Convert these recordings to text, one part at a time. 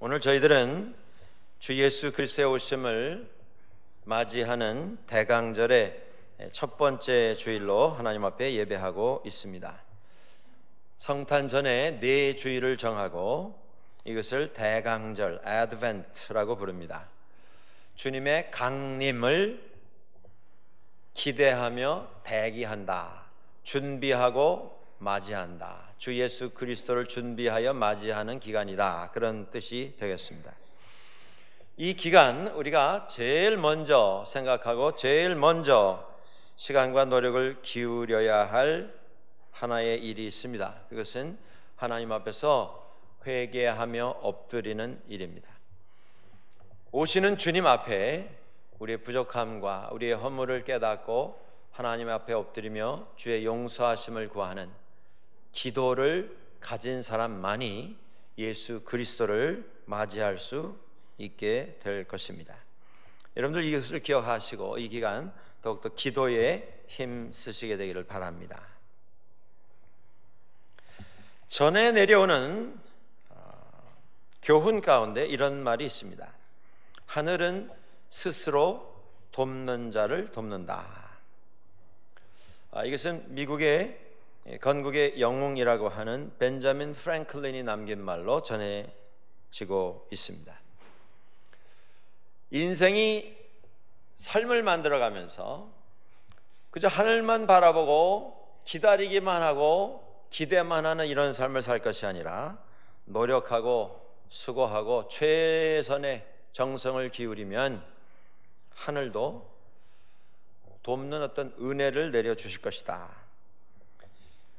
오늘 저희들은 주 예수 그리스도의 오심을 맞이하는 대강절의 첫 번째 주일로 하나님 앞에 예배하고 있습니다. 성탄 전에 네 주일을 정하고 이것을 대강절 (Advent)라고 부릅니다. 주님의 강림을 기대하며 대기한다. 준비하고 맞이한다. 주 예수 그리스도를 준비하여 맞이하는 기간이다. 그런 뜻이 되겠습니다. 이 기간 우리가 제일 먼저 생각하고 제일 먼저 시간과 노력을 기울여야 할 하나의 일이 있습니다. 그것은 하나님 앞에서 회개하며 엎드리는 일입니다. 오시는 주님 앞에 우리의 부족함과 우리의 허물을 깨닫고 하나님 앞에 엎드리며 주의 용서하심을 구하는 기도를 가진 사람만이 예수 그리스도를 맞이할 수 있게 될 것입니다. 여러분들 이것을 기억하시고 이 기간 더욱더 기도에 힘 쓰시게 되기를 바랍니다. 전에 내려오는 어, 교훈 가운데 이런 말이 있습니다. 하늘은 스스로 돕는 자를 돕는다. 아, 이것은 미국의 예, 건국의 영웅이라고 하는 벤자민 프랭클린이 남긴 말로 전해지고 있습니다. 인생이 삶을 만들어가면서 그저 하늘만 바라보고 기다리기만 하고 기대만 하는 이런 삶을 살 것이 아니라 노력하고 수고하고 최선의 정성을 기울이면 하늘도 돕는 어떤 은혜를 내려 주실 것이다.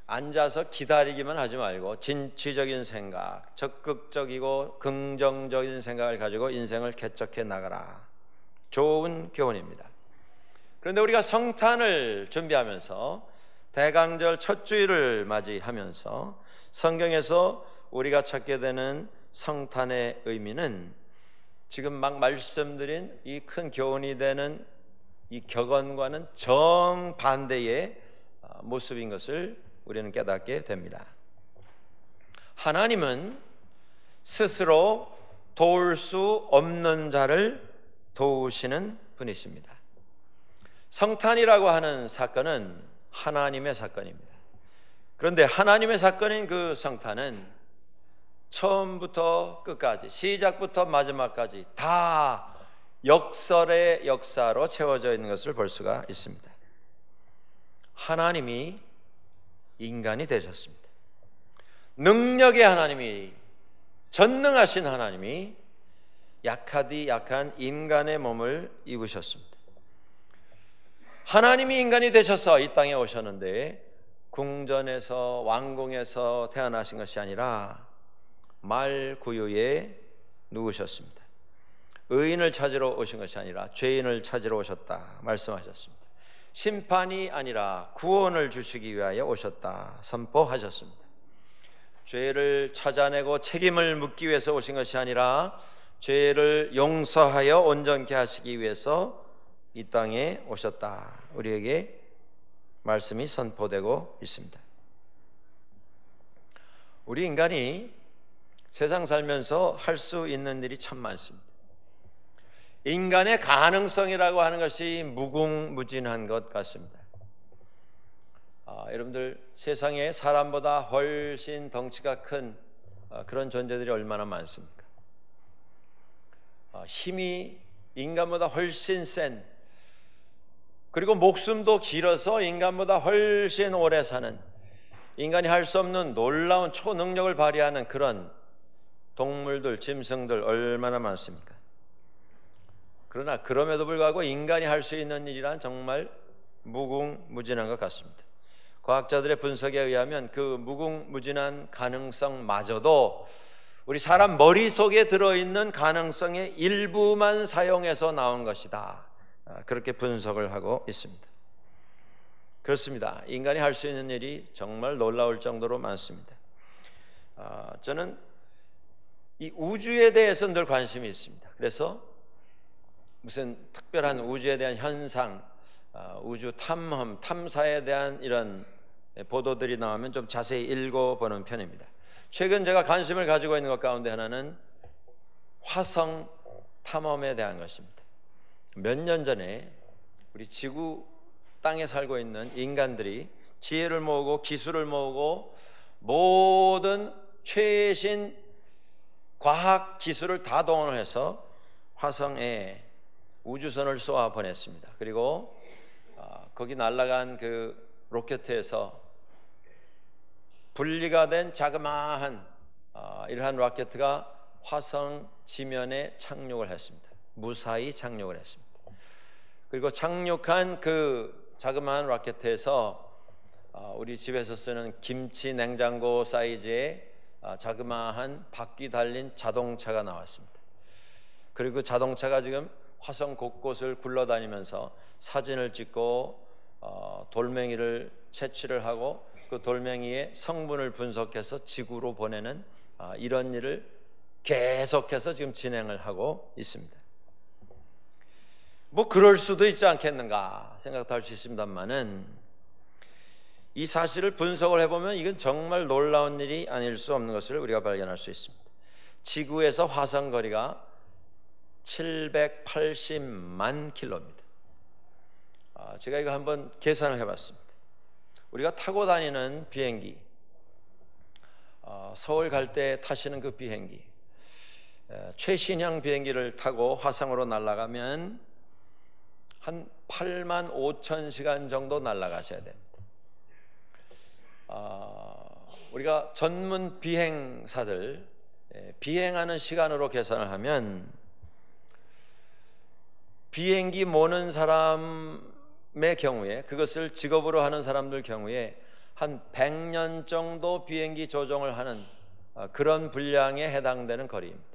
앉아서 기다리기만 하지 말고 진취적인 생각, 적극적이고 긍정적인 생각을 가지고 인생을 개척해 나가라. 좋은 교훈입니다. 그런데 우리가 성탄을 준비하면서 대강절 첫 주일을 맞이하면서 성경에서 우리가 찾게 되는 성탄의 의미는 지금 막 말씀드린 이 큰 교훈이 되는 이 격언과는 정반대의 어, 모습인 것을 우리는 깨닫게 됩니다. 하나님은 스스로 도울 수 없는 자를 도우시는 분이십니다. 성탄이라고 하는 사건은 하나님의 사건입니다. 그런데 하나님의 사건인 그 성탄은 처음부터 끝까지, 시작부터 마지막까지 다 역설의 역사로 채워져 있는 것을 볼 수가 있습니다. 하나님이 인간이 되셨습니다. 능력의 하나님이 전능하신 하나님이 약하디 약한 인간의 몸을 입으셨습니다. 하나님이 인간이 되셔서 이 땅에 오셨는데 궁전에서 왕궁에서 태어나신 것이 아니라 말 구유에 누우셨습니다. 의인을 찾으러 오신 것이 아니라 죄인을 찾으러 오셨다 말씀하셨습니다. 심판이 아니라 구원을 주시기 위하여 오셨다 선포하셨습니다. 죄를 찾아내고 책임을 묻기 위해서 오신 것이 아니라 죄를 용서하여 온전케 하시기 위해서 이 땅에 오셨다. 우리에게 말씀이 선포되고 있습니다. 우리 인간이 세상 살면서 할 수 있는 일이 참 많습니다. 인간의 가능성이라고 하는 것이 무궁무진한 것 같습니다. 아, 여러분들 세상에 사람보다 훨씬 덩치가 큰 아, 그런 존재들이 얼마나 많습니까? 아, 힘이 인간보다 훨씬 센 그리고 목숨도 길어서 인간보다 훨씬 오래 사는 인간이 할 수 없는 놀라운 초능력을 발휘하는 그런 동물들, 짐승들 얼마나 많습니까? 그러나 그럼에도 불구하고 인간이 할 수 있는 일이란 정말 무궁무진한 것 같습니다. 과학자들의 분석에 의하면 그 무궁무진한 가능성마저도 우리 사람 머릿속에 들어있는 가능성의 일부만 사용해서 나온 것이다. 아, 그렇게 분석을 하고 있습니다. 그렇습니다. 인간이 할 수 있는 일이 정말 놀라울 정도로 많습니다. 아, 저는 이 우주에 대해서 늘 관심이 있습니다. 그래서 무슨 특별한 우주에 대한 현상, 어, 우주 탐험, 탐사에 대한 이런 보도들이 나오면 좀 자세히 읽어보는 편입니다. 최근 제가 관심을 가지고 있는 것 가운데 하나는 화성 탐험에 대한 것입니다. 몇 년 전에 우리 지구 땅에 살고 있는 인간들이 지혜를 모으고 기술을 모으고 모든 최신 과학 기술을 다 동원해서 화성에 우주선을 쏘아 보냈습니다. 그리고 아, 거기 날아간 그 로켓에서 분리가 된 자그마한 이러한 아, 로켓가 화성 지면에 착륙을 했습니다. 무사히 착륙을 했습니다. 그리고 착륙한 그 자그마한 로켓에서 아, 우리 집에서 쓰는 김치 냉장고 사이즈의 자그마한 바퀴 달린 자동차가 나왔습니다. 그리고 그 자동차가 지금 화성 곳곳을 굴러다니면서 사진을 찍고 어, 돌멩이를 채취를 하고 그 돌멩이의 성분을 분석해서 지구로 보내는 어, 이런 일을 계속해서 지금 진행을 하고 있습니다. 뭐 그럴 수도 있지 않겠는가 생각할 수 있습니다만은 이 사실을 분석을 해보면 이건 정말 놀라운 일이 아닐 수 없는 것을 우리가 발견할 수 있습니다. 지구에서 화성 거리가 780만 킬로입니다. 아, 제가 이거 한번 계산을 해봤습니다. 우리가 타고 다니는 비행기, 아, 서울 갈 때 타시는 그 비행기, 최신형 비행기를 타고 화성으로 날아가면 한 8만 5천 시간 정도 날아가셔야 됩니다. 아, 우리가 전문 비행사들 비행하는 시간으로 계산을 하면 비행기 모는 사람의 경우에 그것을 직업으로 하는 사람들 경우에 한 100년 정도 비행기 조종을 하는 아, 그런 분량에 해당되는 거리입니다.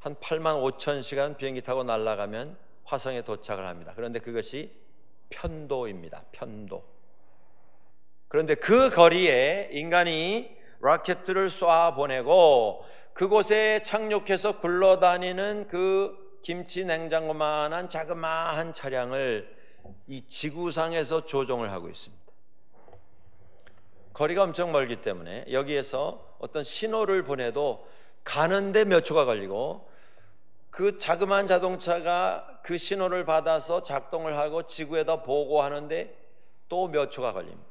한 8만 5천 시간 비행기 타고 날아가면 화성에 도착을 합니다. 그런데 그것이 편도입니다. 편도. 그런데 그 거리에 인간이 라켓을 쏴 보내고 그곳에 착륙해서 굴러다니는 그 김치 냉장고만한 자그마한 차량을 이 지구상에서 조종을 하고 있습니다. 거리가 엄청 멀기 때문에 여기에서 어떤 신호를 보내도 가는데 몇 초가 걸리고 그 자그마한 자동차가 그 신호를 받아서 작동을 하고 지구에다 보고하는데 또 몇 초가 걸립니다.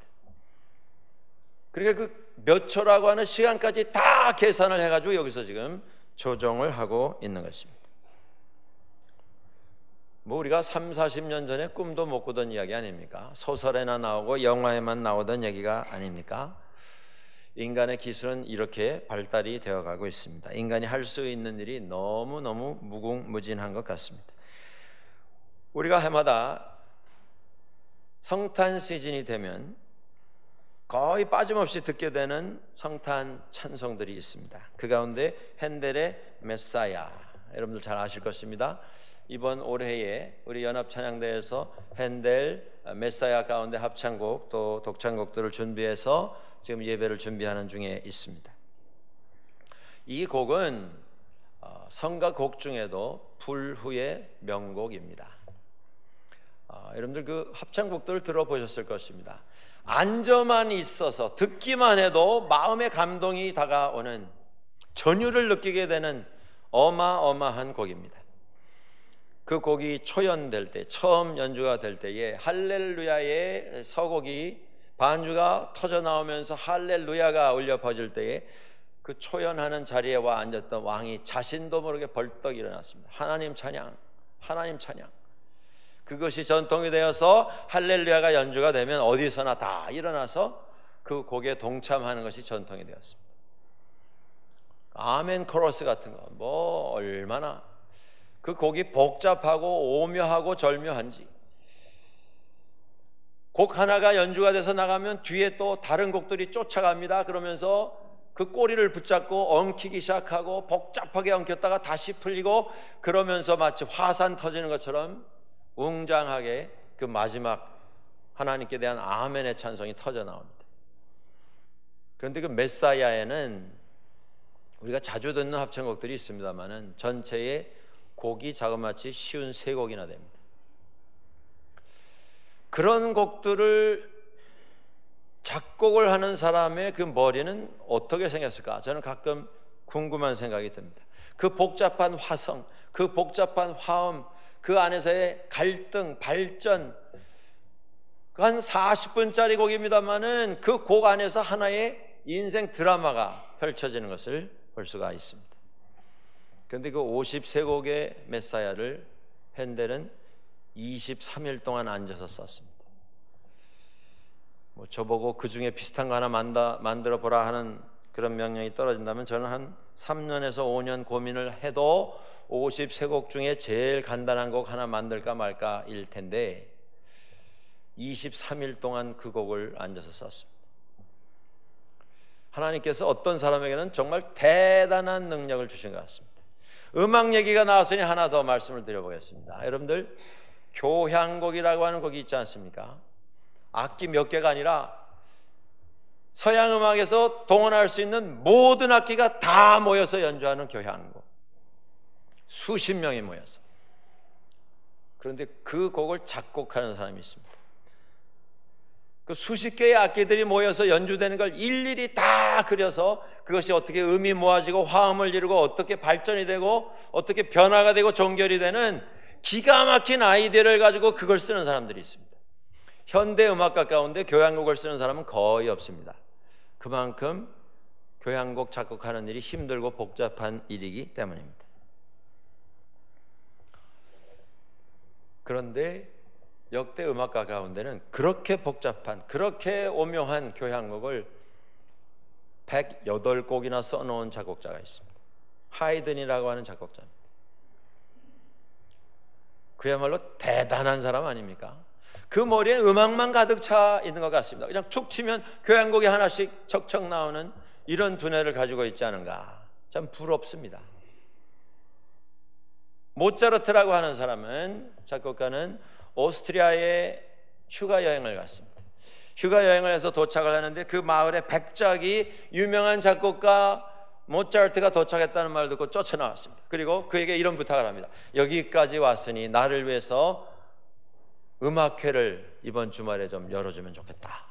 그러니까 그 몇 초라고 하는 시간까지 다 계산을 해가지고 여기서 지금 조정을 하고 있는 것입니다. 뭐 우리가 3, 40년 전에 꿈도 못 꾸던 이야기 아닙니까? 소설에나 나오고 영화에만 나오던 얘기가 아닙니까? 인간의 기술은 이렇게 발달이 되어 가고 있습니다. 인간이 할 수 있는 일이 너무너무 무궁무진한 것 같습니다. 우리가 해마다 성탄 시즌이 되면 거의 빠짐없이 듣게 되는 성탄 찬송들이 있습니다. 그 가운데 핸델의 메사야 여러분들 잘 아실 것입니다. 이번 올해에 우리 연합 찬양대에서 핸델, 메사야 가운데 합창곡 또 독창곡들을 준비해서 지금 예배를 준비하는 중에 있습니다. 이 곡은 어, 성가곡 중에도 불후의 명곡입니다. 어, 여러분들 그 합창곡들 을 들어보셨을 것입니다. 안아만 있어서 듣기만 해도 마음의 감동이 다가오는 전율을 느끼게 되는 어마어마한 곡입니다. 그 곡이 초연될 때 처음 연주가 될 때에 할렐루야의 서곡이 반주가 터져 나오면서 할렐루야가 울려 퍼질 때에 그 초연하는 자리에 와 앉았던 왕이 자신도 모르게 벌떡 일어났습니다. 하나님 찬양, 하나님 찬양. 그것이 전통이 되어서 할렐루야가 연주가 되면 어디서나 다 일어나서 그 곡에 동참하는 것이 전통이 되었습니다. 아멘 코러스 같은 거, 뭐, 얼마나 그 곡이 복잡하고 오묘하고 절묘한지 곡 하나가 연주가 돼서 나가면 뒤에 또 다른 곡들이 쫓아갑니다. 그러면서 그 꼬리를 붙잡고 엉키기 시작하고 복잡하게 엉켰다가 다시 풀리고 그러면서 마치 화산 터지는 것처럼 웅장하게 그 마지막 하나님께 대한 아멘의 찬송이 터져 나옵니다. 그런데 그 메사야에는 우리가 자주 듣는 합창곡들이 있습니다만은 전체의 곡이 자그마치 쉬운 세 곡이나 됩니다. 그런 곡들을 작곡을 하는 사람의 그 머리는 어떻게 생겼을까? 저는 가끔 궁금한 생각이 듭니다. 그 복잡한 화성, 그 복잡한 화음, 그 안에서의 갈등, 발전, 그 한 40분짜리 곡입니다만은 그 곡 안에서 하나의 인생 드라마가 펼쳐지는 것을 볼 수가 있습니다. 그런데 그 53곡의 메사야를 헨델은 23일 동안 앉아서 썼습니다. 뭐 저보고 그 중에 비슷한 거 하나 만들어 보라 하는 그런 명령이 떨어진다면 저는 한 3년에서 5년 고민을 해도 53곡 중에 제일 간단한 곡 하나 만들까 말까 일 텐데 23일 동안 그 곡을 앉아서 썼습니다. 하나님께서 어떤 사람에게는 정말 대단한 능력을 주신 것 같습니다. 음악 얘기가 나왔으니 하나 더 말씀을 드려보겠습니다. 여러분들 교향곡이라고 하는 곡이 있지 않습니까? 악기 몇 개가 아니라 서양 음악에서 동원할 수 있는 모든 악기가 다 모여서 연주하는 교향곡. 수십 명이 모여서. 그런데 그 곡을 작곡하는 사람이 있습니다. 그 수십 개의 악기들이 모여서 연주되는 걸 일일이 다 그려서 그것이 어떻게 음이 모아지고 화음을 이루고 어떻게 발전이 되고 어떻게 변화가 되고 종결이 되는 기가 막힌 아이디어를 가지고 그걸 쓰는 사람들이 있습니다. 현대 음악가 가운데 교향곡을 쓰는 사람은 거의 없습니다. 그만큼 교향곡 작곡하는 일이 힘들고 복잡한 일이기 때문입니다. 그런데 역대 음악가 가운데는 그렇게 복잡한, 그렇게 오묘한 교향곡을 108곡이나 써놓은 작곡자가 있습니다. 하이든이라고 하는 작곡자입니다. 그야말로 대단한 사람 아닙니까? 그 머리에 음악만 가득 차 있는 것 같습니다. 그냥 툭 치면 교향곡이 하나씩 척척 나오는 이런 두뇌를 가지고 있지 않은가. 참 부럽습니다. 모차르트라고 하는 사람은 작곡가는 오스트리아에 휴가 여행을 갔습니다. 휴가 여행을 해서 도착을 하는데 그 마을에 백작이 유명한 작곡가 모차르트가 도착했다는 말을 듣고 쫓아나왔습니다. 그리고 그에게 이런 부탁을 합니다. 여기까지 왔으니 나를 위해서 음악회를 이번 주말에 좀 열어주면 좋겠다.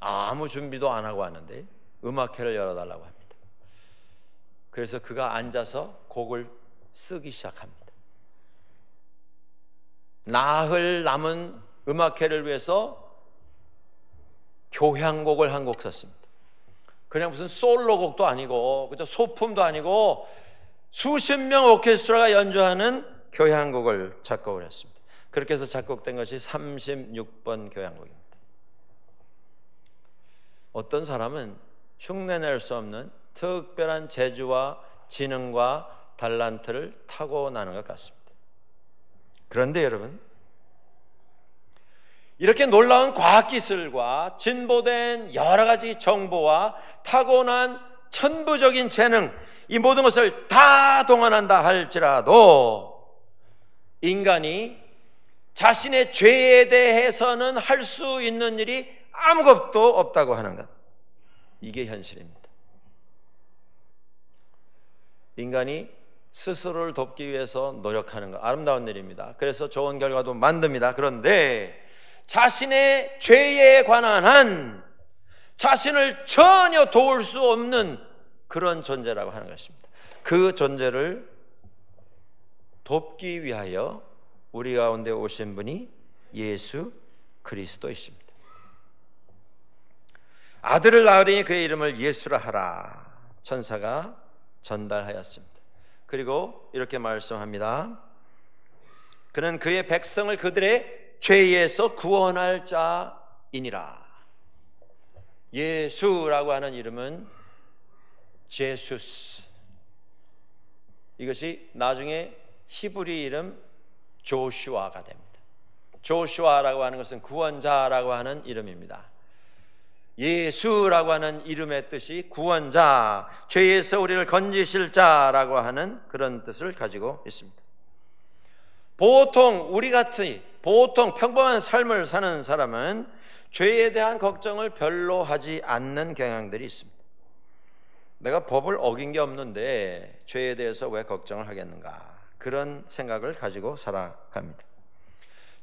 아무 준비도 안 하고 왔는데 음악회를 열어달라고 합니다. 그래서 그가 앉아서 곡을 쓰기 시작합니다. 나흘 남은 음악회를 위해서 교향곡을 한 곡 썼습니다. 그냥 무슨 솔로곡도 아니고 그저 소품도 아니고 수십 명 오케스트라가 연주하는 교향곡을 작곡을 했습니다. 그렇게 해서 작곡된 것이 36번 교향곡입니다. 어떤 사람은 흉내낼 수 없는 특별한 재주와 지능과 달란트를 타고나는 것 같습니다. 그런데 여러분, 이렇게 놀라운 과학기술과 진보된 여러 가지 정보와 타고난 천부적인 재능, 이 모든 것을 다 동원한다 할지라도 인간이 자신의 죄에 대해서는 할 수 있는 일이 아무것도 없다고 하는 것. 이게 현실입니다. 인간이 스스로를 돕기 위해서 노력하는 것 아름다운 일입니다. 그래서 좋은 결과도 만듭니다. 그런데 자신의 죄에 관한 한 자신을 전혀 도울 수 없는 그런 존재라고 하는 것입니다. 그 존재를 돕기 위하여 우리 가운데 오신 분이 예수 그리스도이십니다. 아들을 낳으리니 그의 이름을 예수라 하라. 천사가 전달하였습니다. 그리고 이렇게 말씀합니다. 그는 그의 백성을 그들의 죄에서 구원할 자이니라. 예수라고 하는 이름은 제수스. 이것이 나중에 히브리 이름 조슈아가 됩니다. 조슈아라고 하는 것은 구원자라고 하는 이름입니다. 예수라고 하는 이름의 뜻이 구원자, 죄에서 우리를 건지실 자라고 하는 그런 뜻을 가지고 있습니다. 보통 우리 같은 보통 평범한 삶을 사는 사람은 죄에 대한 걱정을 별로 하지 않는 경향들이 있습니다. 내가 법을 어긴 게 없는데 죄에 대해서 왜 걱정을 하겠는가? 그런 생각을 가지고 살아갑니다.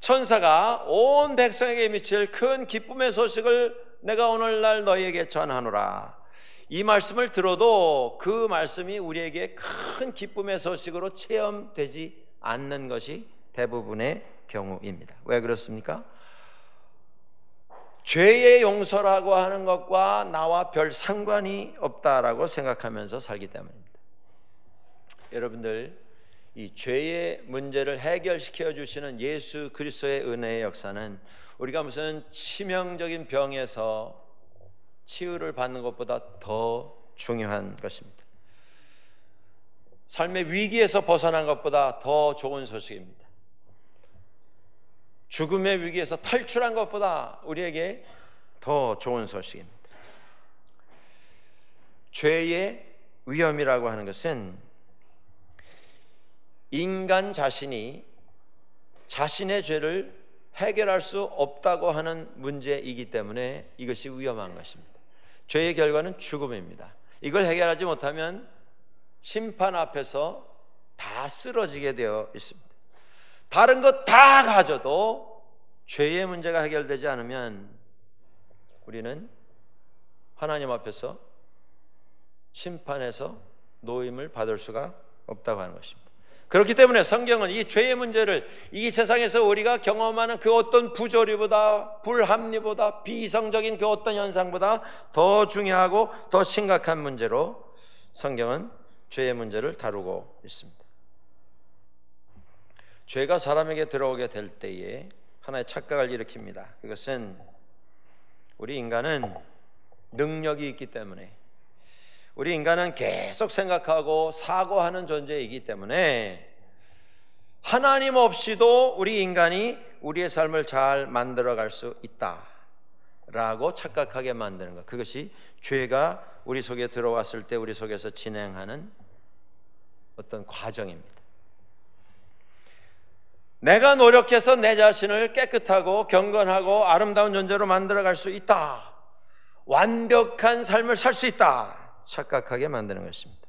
천사가 온 백성에게 미칠 큰 기쁨의 소식을 내가 오늘날 너희에게 전하노라. 이 말씀을 들어도 그 말씀이 우리에게 큰 기쁨의 소식으로 체험되지 않는 것이 대부분의 경우입니다. 왜 그렇습니까? 죄의 용서라고 하는 것과 나와 별 상관이 없다라고 생각하면서 살기 때문입니다. 여러분들, 이 죄의 문제를 해결시켜 주시는 예수 그리스도의 은혜의 역사는 우리가 무슨 치명적인 병에서 치유를 받는 것보다 더 중요한 것입니다. 삶의 위기에서 벗어난 것보다 더 좋은 소식입니다. 죽음의 위기에서 탈출한 것보다 우리에게 더 좋은 소식입니다. 죄의 위험이라고 하는 것은 인간 자신이 자신의 죄를 해결할 수 없다고 하는 문제이기 때문에 이것이 위험한 것입니다. 죄의 결과는 죽음입니다. 이걸 해결하지 못하면 심판 앞에서 다 쓰러지게 되어 있습니다. 다른 것 다 가져도 죄의 문제가 해결되지 않으면 우리는 하나님 앞에서 심판에서 노임을 받을 수가 없다고 하는 것입니다. 그렇기 때문에 성경은 이 죄의 문제를 이 세상에서 우리가 경험하는 그 어떤 부조리보다 불합리보다 비이성적인 그 어떤 현상보다 더 중요하고 더 심각한 문제로 성경은 죄의 문제를 다루고 있습니다. 죄가 사람에게 들어오게 될 때에 하나의 착각을 일으킵니다. 그것은 우리 인간은 능력이 있기 때문에 우리 인간은 계속 생각하고 사고하는 존재이기 때문에 하나님 없이도 우리 인간이 우리의 삶을 잘 만들어갈 수 있다. 라고 착각하게 만드는 것. 그것이 죄가 우리 속에 들어왔을 때 우리 속에서 진행하는 어떤 과정입니다. 내가 노력해서 내 자신을 깨끗하고 경건하고 아름다운 존재로 만들어갈 수 있다. 완벽한 삶을 살 수 있다. 착각하게 만드는 것입니다.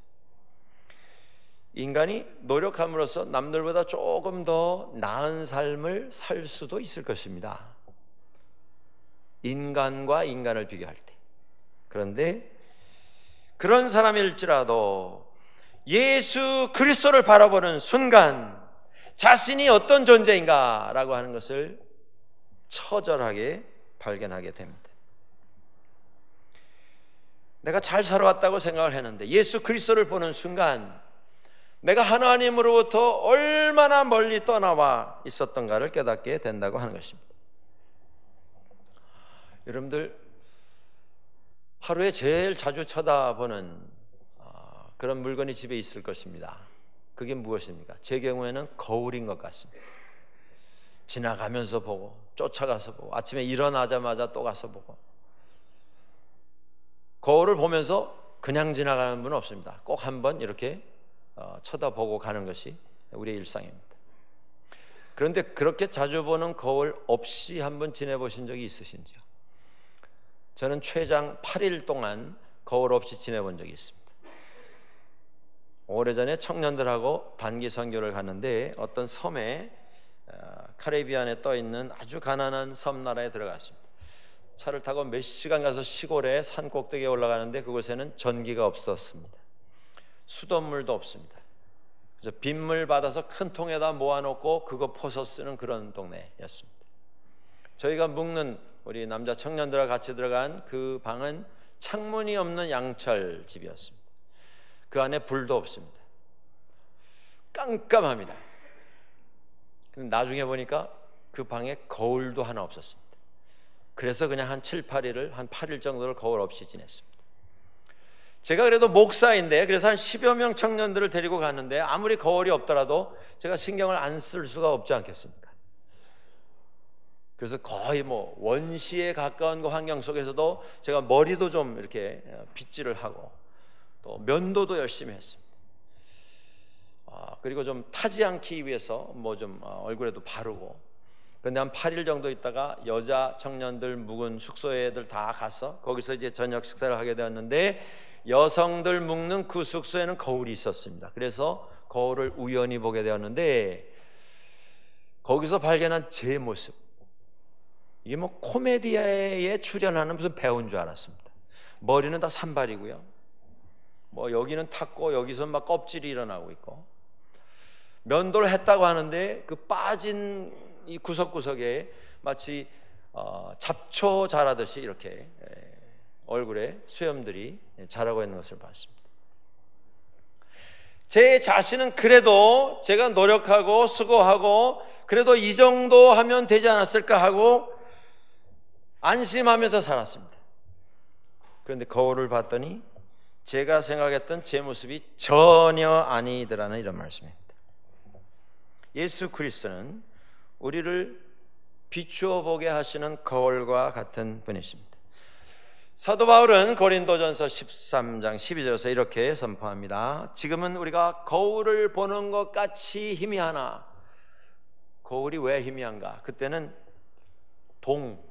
인간이 노력함으로써 남들보다 조금 더 나은 삶을 살 수도 있을 것입니다. 인간과 인간을 비교할 때. 그런데 그런 사람일지라도 예수 그리스도를 바라보는 순간 자신이 어떤 존재인가라고 하는 것을 처절하게 발견하게 됩니다. 내가 잘 살아왔다고 생각을 했는데 예수 그리스도를 보는 순간 내가 하나님으로부터 얼마나 멀리 떠나와 있었던가를 깨닫게 된다고 하는 것입니다. 여러분들 하루에 제일 자주 쳐다보는 아, 그런 물건이 집에 있을 것입니다. 그게 무엇입니까? 제 경우에는 거울인 것 같습니다. 지나가면서 보고 쫓아가서 보고 아침에 일어나자마자 또 가서 보고 거울을 보면서 그냥 지나가는 분은 없습니다. 꼭 한번 이렇게 어, 쳐다보고 가는 것이 우리의 일상입니다. 그런데 그렇게 자주 보는 거울 없이 한번 지내보신 적이 있으신지요? 저는 최장 8일 동안 거울 없이 지내본 적이 있습니다. 오래전에 청년들하고 단기 선교를 갔는데 어떤 섬에 어, 카리비안에 떠 있는 아주 가난한 섬 나라에 들어갔습니다. 차를 타고 몇 시간 가서 시골에 산 꼭대기에 올라가는데 그곳에는 전기가 없었습니다. 수돗물도 없습니다. 그래서 빗물 받아서 큰 통에다 모아놓고 그거 퍼서 쓰는 그런 동네였습니다. 저희가 묵는 우리 남자 청년들과 같이 들어간 그 방은 창문이 없는 양철 집이었습니다. 그 안에 불도 없습니다. 깜깜합니다. 근데 나중에 보니까 그 방에 거울도 하나 없었습니다. 그래서 그냥 한 7, 8일을 한 8일 정도를 거울 없이 지냈습니다. 제가 그래도 목사인데 그래서 한 10여 명 청년들을 데리고 갔는데 아무리 거울이 없더라도 제가 신경을 안 쓸 수가 없지 않겠습니까? 그래서 거의 뭐 원시에 가까운 그 환경 속에서도 제가 머리도 좀 이렇게 어, 빗질을 하고 또 면도도 열심히 했습니다. 아, 그리고 좀 타지 않기 위해서 뭐좀 어, 얼굴에도 바르고 그런데한 8일 정도 있다가 여자 청년들 묵은 숙소에들 다 가서 거기서 이제 저녁 식사를 하게 되었는데 여성들 묵는 그 숙소에는 거울이 있었습니다. 그래서 거울을 우연히 보게 되었는데 거기서 발견한 제 모습. 이게 뭐 코미디아에 출연하는 무슨 배우인 줄 알았습니다. 머리는 다 산발이고요. 뭐 여기는 탔고 여기서 는막 껍질이 일어나고 있고 면도를 했다고 하는데 그 빠진 이 구석구석에 마치 어, 잡초 자라듯이 이렇게 예, 얼굴에 수염들이 자라고 있는 것을 봤습니다. 제 자신은 그래도 제가 노력하고 수고하고 그래도 이 정도 하면 되지 않았을까 하고 안심하면서 살았습니다. 그런데 거울을 봤더니 제가 생각했던 제 모습이 전혀 아니더라는 이런 말씀입니다. 예수 그리스도는 우리를 비추어 보게 하시는 거울과 같은 분이십니다. 사도 바울은 고린도전서 13장 12절에서 이렇게 선포합니다. 지금은 우리가 거울을 보는 것 같이 희미하나 거울이 왜 희미한가? 그때는 동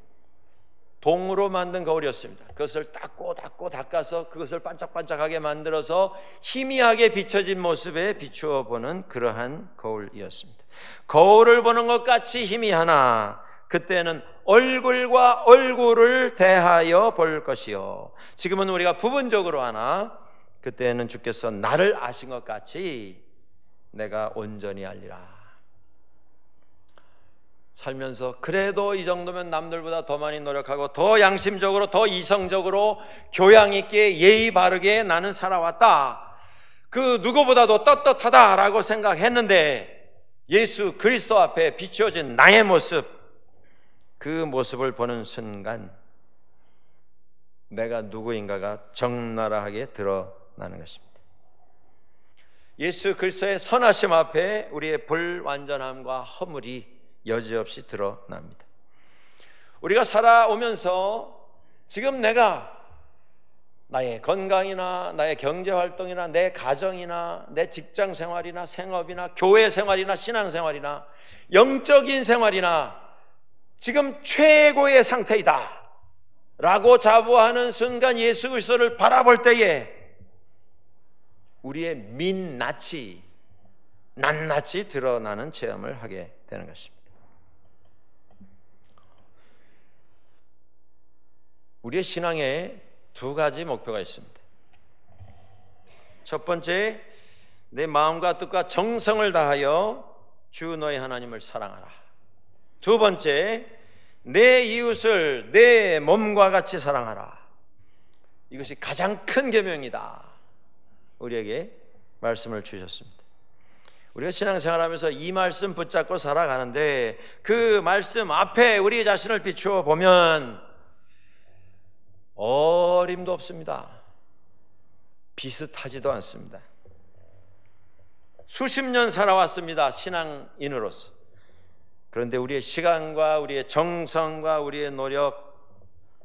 동으로 만든 거울이었습니다. 그것을 닦고 닦고 닦아서 그것을 반짝반짝하게 만들어서 희미하게 비춰진 모습에 비추어 보는 그러한 거울이었습니다. 거울을 보는 것 같이 희미하나 그때는 얼굴과 얼굴을 대하여 볼 것이요. 지금은 우리가 부분적으로 하나 그때는 주께서 나를 아신 것 같이 내가 온전히 알리라. 살면서 그래도 이 정도면 남들보다 더 많이 노력하고 더 양심적으로 더 이성적으로 교양 있게 예의 바르게 나는 살아왔다. 그 누구보다도 떳떳하다라고 생각했는데 예수 그리스도 앞에 비추어진 나의 모습 그 모습을 보는 순간 내가 누구인가가 적나라하게 드러나는 것입니다. 예수 그리스도의 선하심 앞에 우리의 불완전함과 허물이 여지없이 드러납니다. 우리가 살아오면서 지금 내가 나의 건강이나 나의 경제 활동이나 내 가정이나 내 직장 생활이나 생업이나 교회 생활이나 신앙 생활이나 영적인 생활이나 지금 최고의 상태이다. 라고 자부하는 순간 예수 그리스도를 바라볼 때에 우리의 민낯이 낱낱이 드러나는 체험을 하게 되는 것입니다. 우리의 신앙에 두 가지 목표가 있습니다. 첫 번째, 내 마음과 뜻과 정성을 다하여 주 너의 하나님을 사랑하라. 두 번째, 내 이웃을 내 몸과 같이 사랑하라. 이것이 가장 큰 계명이다. 우리에게 말씀을 주셨습니다. 우리가 신앙생활하면서 이 말씀 붙잡고 살아가는데 그 말씀 앞에 우리 자신을 비추어 보면 어림도 없습니다. 비슷하지도 않습니다. 수십 년 살아왔습니다. 신앙인으로서. 그런데 우리의 시간과 우리의 정성과 우리의 노력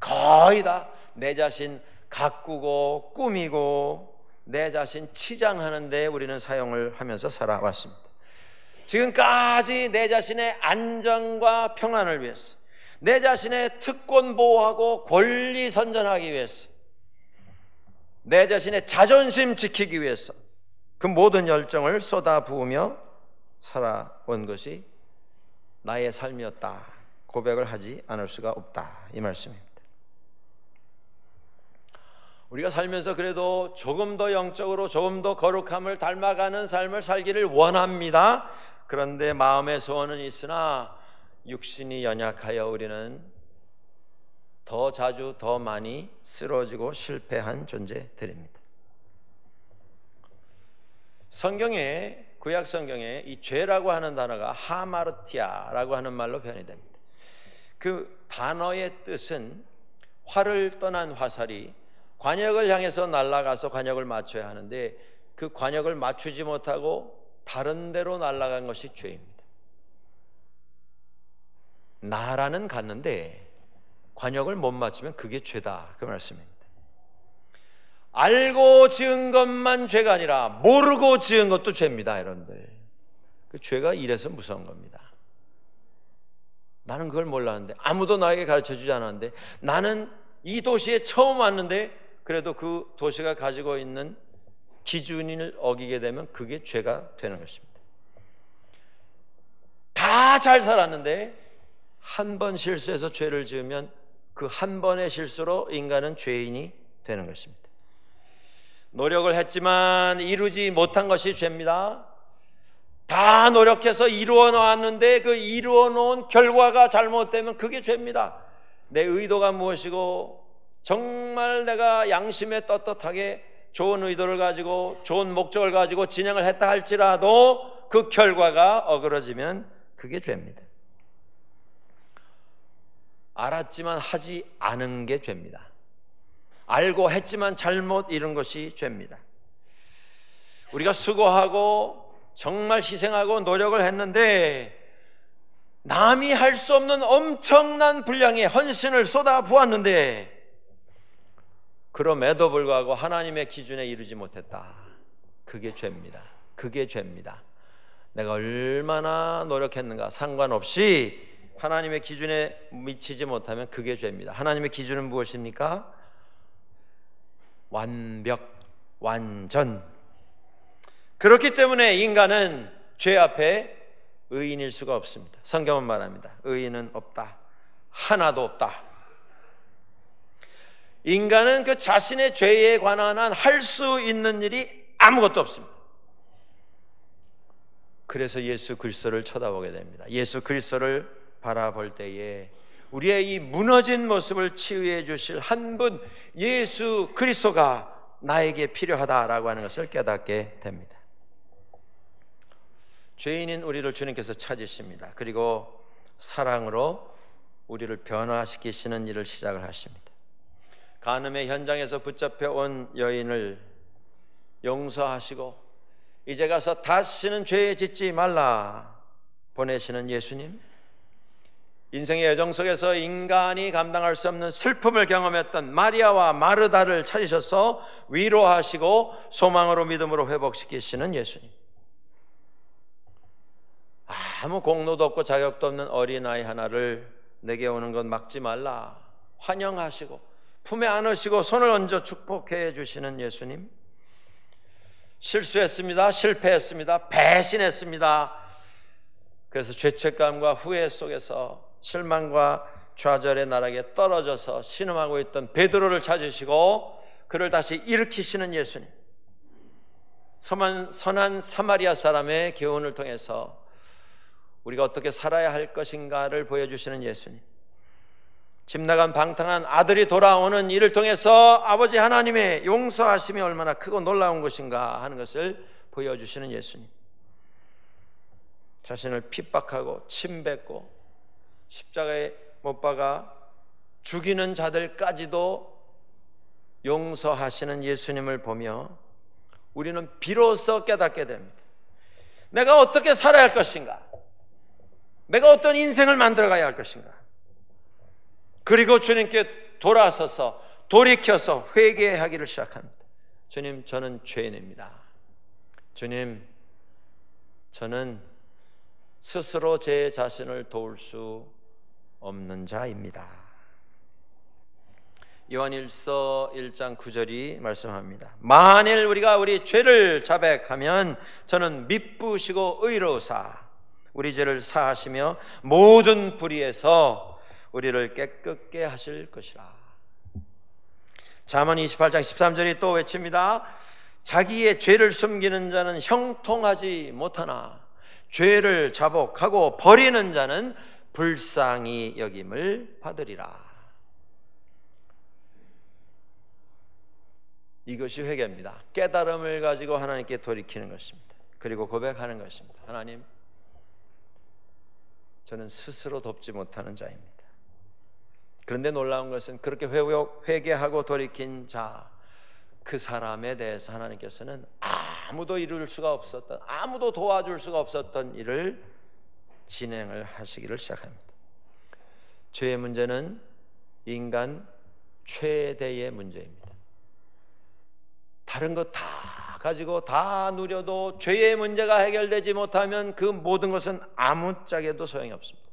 거의 다 내 자신 가꾸고 꾸미고 내 자신 치장하는 데 우리는 사용을 하면서 살아왔습니다. 지금까지 내 자신의 안정과 평안을 위해서 내 자신의 특권 보호하고 권리 선전하기 위해서 내 자신의 자존심 지키기 위해서 그 모든 열정을 쏟아부으며 살아온 것이 나의 삶이었다 고백을 하지 않을 수가 없다 이 말씀입니다. 우리가 살면서 그래도 조금 더 영적으로 조금 더 거룩함을 닮아가는 삶을 살기를 원합니다. 그런데 마음의 소원은 있으나 육신이 연약하여 우리는 더 자주 더 많이 쓰러지고 실패한 존재들입니다. 성경에 구약 성경에 이 죄라고 하는 단어가 하마르티아라고 하는 말로 표현이 됩니다. 그 단어의 뜻은 화를 떠난 화살이 관역을 향해서 날아가서 관역을 맞춰야 하는데 그 관역을 맞추지 못하고 다른 데로 날아간 것이 죄입니다. 나라는 갔는데 관역을 못 맞추면 그게 죄다. 그 말씀입니다. 알고 지은 것만 죄가 아니라 모르고 지은 것도 죄입니다, 여러분들. 그 죄가 이래서 무서운 겁니다. 나는 그걸 몰랐는데 아무도 나에게 가르쳐 주지 않았는데 나는 이 도시에 처음 왔는데 그래도 그 도시가 가지고 있는 기준을 어기게 되면 그게 죄가 되는 것입니다. 다 잘 살았는데 한번 실수해서 죄를 지으면 그 한 번의 실수로 인간은 죄인이 되는 것입니다. 노력을 했지만 이루지 못한 것이 죄입니다. 다 노력해서 이루어 놓았는데 그 이루어 놓은 결과가 잘못되면 그게 죄입니다. 내 의도가 무엇이고 정말 내가 양심에 떳떳하게 좋은 의도를 가지고 좋은 목적을 가지고 진행을 했다 할지라도 그 결과가 어그러지면 그게 됩니다 알았지만 하지 않은 게 죄입니다. 알고 했지만 잘못 이룬 것이 죄입니다. 우리가 수고하고 정말 희생하고 노력을 했는데 남이 할 수 없는 엄청난 분량의 헌신을 쏟아 부었는데 그럼에도 불구하고 하나님의 기준에 이르지 못했다. 그게 죄입니다. 그게 죄입니다. 내가 얼마나 노력했는가 상관없이 하나님의 기준에 미치지 못하면 그게 죄입니다. 하나님의 기준은 무엇입니까? 완벽, 완전. 그렇기 때문에 인간은 죄 앞에 의인일 수가 없습니다. 성경은 말합니다. 의인은 없다. 하나도 없다. 인간은 그 자신의 죄에 관한 한할수 있는 일이 아무것도 없습니다. 그래서 예수 그리스도를 쳐다보게 됩니다. 예수 그리스도를 바라볼 때에 우리의 이 무너진 모습을 치유해 주실 한 분 예수 그리스도가 나에게 필요하다라고 하는 것을 깨닫게 됩니다. 죄인인 우리를 주님께서 찾으십니다. 그리고 사랑으로 우리를 변화시키시는 일을 시작을 하십니다. 가늠의 현장에서 붙잡혀 온 여인을 용서하시고 이제 가서 다시는 죄 짓지 말라 보내시는 예수님 인생의 여정 속에서 인간이 감당할 수 없는 슬픔을 경험했던 마리아와 마르다를 찾으셔서 위로하시고 소망으로 믿음으로 회복시키시는 예수님. 아무 공로도 없고 자격도 없는 어린아이 하나를 내게 오는 건 막지 말라. 환영하시고 품에 안으시고 손을 얹어 축복해 주시는 예수님. 실수했습니다. 실패했습니다. 배신했습니다. 그래서 죄책감과 후회 속에서 실망과 좌절의 나락에 떨어져서 신음하고 있던 베드로를 찾으시고 그를 다시 일으키시는 예수님. 선한, 선한 사마리아 사람의 교훈을 통해서 우리가 어떻게 살아야 할 것인가를 보여주시는 예수님. 집 나간 방탕한 아들이 돌아오는 일을 통해서 아버지 하나님의 용서하심이 얼마나 크고 놀라운 것인가 하는 것을 보여주시는 예수님. 자신을 핍박하고 침뱉고 십자가에 못 박아 죽이는 자들까지도 용서하시는 예수님을 보며 우리는 비로소 깨닫게 됩니다. 내가 어떻게 살아야 할 것인가? 내가 어떤 인생을 만들어 가야 할 것인가? 그리고 주님께 돌아서서 돌이켜서 회개하기를 시작합니다. 주님, 저는 죄인입니다. 주님, 저는 스스로 제 자신을 도울 수 없는 자입니다. 요한일서 1장 9절이 말씀합니다. 만일 우리가 우리 죄를 자백하면 저는 미쁘시고 의로우사 우리 죄를 사하시며 모든 불의에서 우리를 깨끗게 하실 것이라. 잠언 28장 13절이 또 외칩니다. 자기의 죄를 숨기는 자는 형통하지 못하나 죄를 자복하고 버리는 자는 불쌍히 여김을 받으리라. 이것이 회개입니다. 깨달음을 가지고 하나님께 돌이키는 것입니다. 그리고 고백하는 것입니다. 하나님, 저는 스스로 돕지 못하는 자입니다. 그런데 놀라운 것은 그렇게 회개하고 돌이킨 자, 그 사람에 대해서 하나님께서는 아무도 이룰 수가 없었던, 아무도 도와줄 수가 없었던 일을 진행을 하시기를 시작합니다. 죄의 문제는 인간 최대의 문제입니다. 다른 것 다 가지고 다 누려도 죄의 문제가 해결되지 못하면 그 모든 것은 아무짝에도 소용이 없습니다.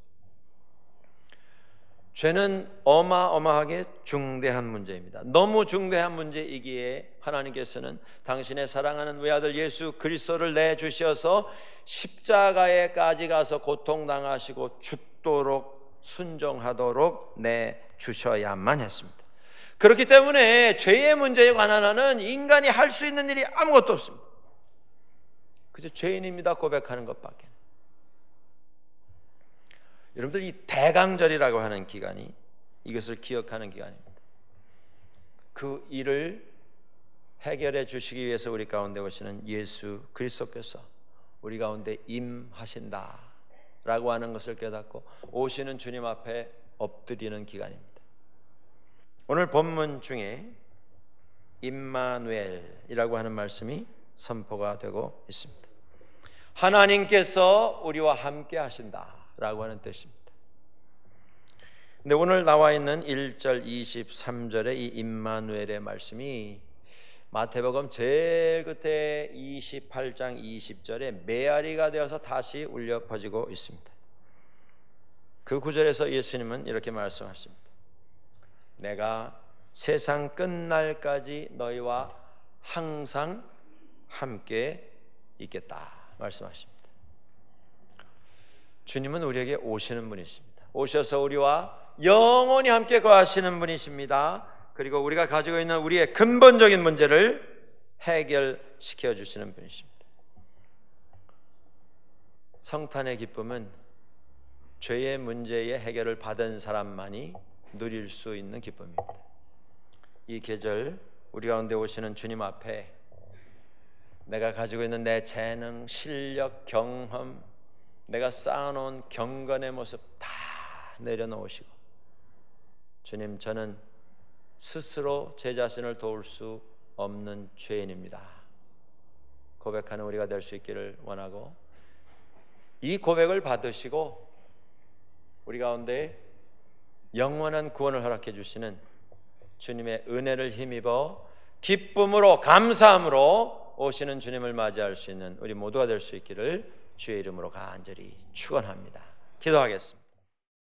죄는 어마어마하게 중대한 문제입니다. 너무 중대한 문제이기에 하나님께서는 당신의 사랑하는 외아들 예수 그리스도를 내 주셔서 십자가에까지 가서 고통당하시고 죽도록 순종하도록 내 주셔야만 했습니다. 그렇기 때문에 죄의 문제에 관한하는 인간이 할 수 있는 일이 아무것도 없습니다. 그저 죄인입니다 고백하는 것밖에. 여러분들 이 대강절이라고 하는 기간이 이것을 기억하는 기간입니다. 그 일을 해결해 주시기 위해서 우리 가운데 오시는 예수 그리스도께서 우리 가운데 임하신다. 라고 하는 것을 깨닫고 오시는 주님 앞에 엎드리는 기간입니다. 오늘 본문 중에 임마누엘이라고 하는 말씀이 선포가 되고 있습니다. 하나님께서 우리와 함께 하신다. 라고 하는 뜻입니다. 근데 오늘 나와 있는 1절 23절의 이 임마누엘의 말씀이 마태복음 제일 끝에 28장 20절에 메아리가 되어서 다시 울려 퍼지고 있습니다. 그 구절에서 예수님은 이렇게 말씀하십니다. 내가 세상 끝날까지 너희와 항상 함께 있겠다 말씀하십니다. 주님은 우리에게 오시는 분이십니다. 오셔서 우리와 영원히 함께 거하시는 분이십니다. 그리고 우리가 가지고 있는 우리의 근본적인 문제를 해결시켜 주시는 분이십니다. 성탄의 기쁨은 죄의 문제의 해결을 받은 사람만이 누릴 수 있는 기쁨입니다. 이 계절 우리 가운데 오시는 주님 앞에 내가 가지고 있는 내 재능, 실력, 경험, 내가 쌓아놓은 경건의 모습 다 내려놓으시고 주님 저는 스스로 제 자신을 도울 수 없는 죄인입니다. 고백하는 우리가 될 수 있기를 원하고 이 고백을 받으시고 우리 가운데 영원한 구원을 허락해 주시는 주님의 은혜를 힘입어 기쁨으로 감사함으로 오시는 주님을 맞이할 수 있는 우리 모두가 될 수 있기를 주의 이름으로 간절히 축원합니다. 기도하겠습니다.